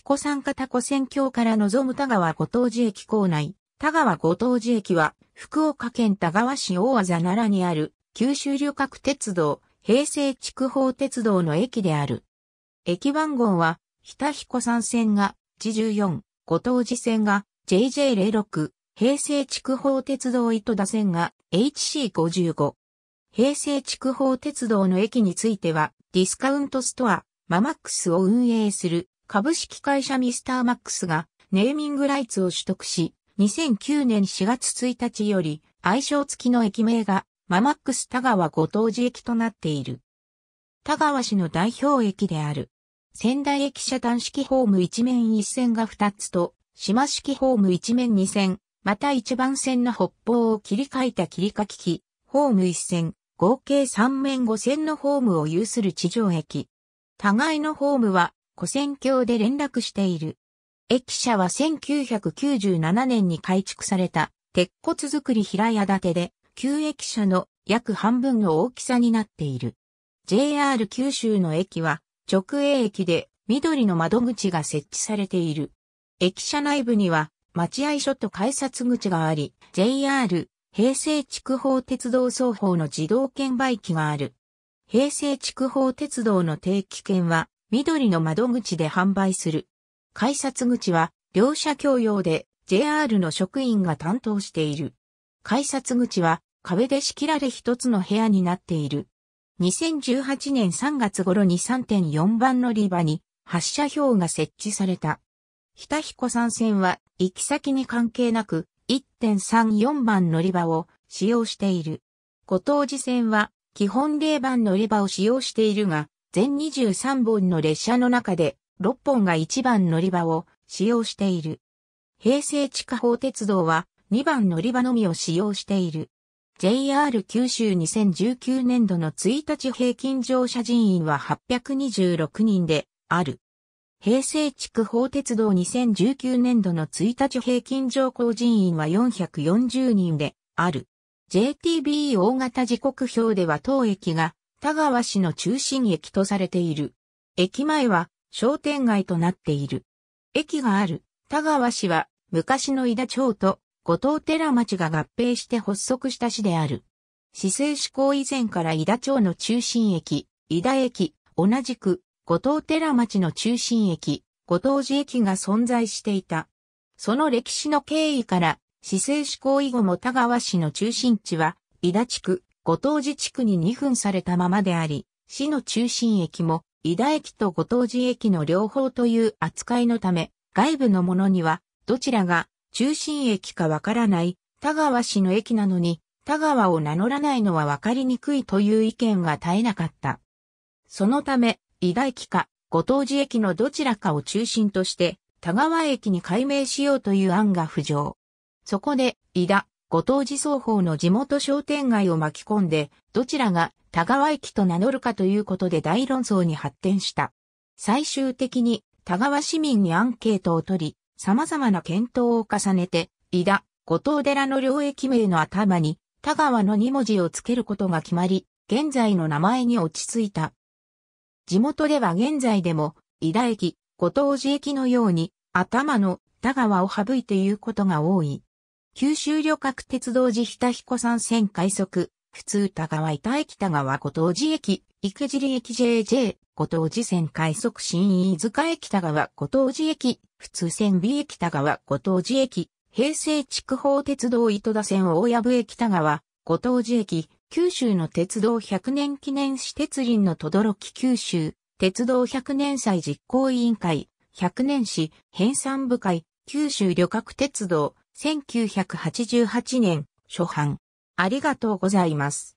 駅湖山方湖線橋から望む田川ご当地駅構内。田川ご当地駅は、福岡県田川市大和奈良にある、九州旅客鉄道、平成筑豊鉄道の駅である。駅番号は、日田彦山線が、G14、ご当地線が、JJ06、平成筑豊鉄道糸田線が、HC55。平成筑豊鉄道の駅については、ディスカウントストア、ママックスを運営する株式会社ミスターマックスがネーミングライツを取得し、2009年4月1日より愛称付きの駅名がママックス田川ご当地駅となっている。田川市の代表駅である。仙台駅舎単式ホーム一面一線が2つと、島式ホーム一面二線、また一番線の北方を切り替えた切り欠き機、ホーム一線、合計3面5線のホームを有する地上駅。互いのホームは古戦橋で連絡している。駅舎は1997年に改築された鉄骨造り平屋建てで、旧駅舎の約半分の大きさになっている。JR 九州の駅は直営駅で緑の窓口が設置されている。駅舎内部には待合所と改札口があり、JR 平成筑豊鉄道双方の自動券売機がある。平成筑豊鉄道の定期券は緑の窓口で販売する。改札口は、両者共用で JR の職員が担当している。改札口は、壁で仕切られ一つの部屋になっている。2018年3月頃に3.4番乗り場に発車表が設置された。日田彦山線は行き先に関係なく1.34番乗り場を使用している。ご当時線は基本0番乗り場を使用しているが、全23本の列車の中で6本が1番乗り場を使用している。平成地下法鉄道は2番乗り場のみを使用している。JR 九州2019年度の1日平均乗車人員は826人である。平成地区法鉄道2019年度の1日平均乗降人員は440人である。JTB 大型時刻表では当駅が田川市の中心駅とされている。駅前は商店街となっている。駅がある田川市は昔の井田町と五島寺町が合併して発足した市である。市政施行以前から井田町の中心駅、井田駅、同じく五島寺町の中心駅、五島寺駅が存在していた。その歴史の経緯から市政施行以後も田川市の中心地は井田地区、ご当寺地区に2分されたままであり、市の中心駅も、井田駅とご当寺駅の両方という扱いのため、外部のものには、どちらが中心駅かわからない、田川市の駅なのに、田川を名乗らないのはわかりにくいという意見が絶えなかった。そのため、井田駅か、ご当寺駅のどちらかを中心として、田川駅に改名しようという案が浮上。そこで、伊田、ご当地双方の地元商店街を巻き込んで、どちらが田川駅と名乗るかということで大論争に発展した。最終的に田川市民にアンケートを取り、様々な検討を重ねて、井田、後藤寺の両駅名の頭に田川の2文字をつけることが決まり、現在の名前に落ち着いた。地元では現在でも、井田駅、後藤寺駅のように、頭の田川を省いて言うことが多い。九州旅客鉄道寺日田彦山線快速、普通田川板駅田川後藤寺駅、池尻駅 JJ、後藤寺線快速新飯塚駅田川後藤寺駅、普通線 B 駅田川後藤寺駅、平成筑豊鉄道糸田線大藪駅田川、後藤寺駅、九州の鉄道100年記念私鉄林の轟九州、鉄道100年祭実行委員会、100年市、編纂部会、九州旅客鉄道1988年初版。ありがとうございます。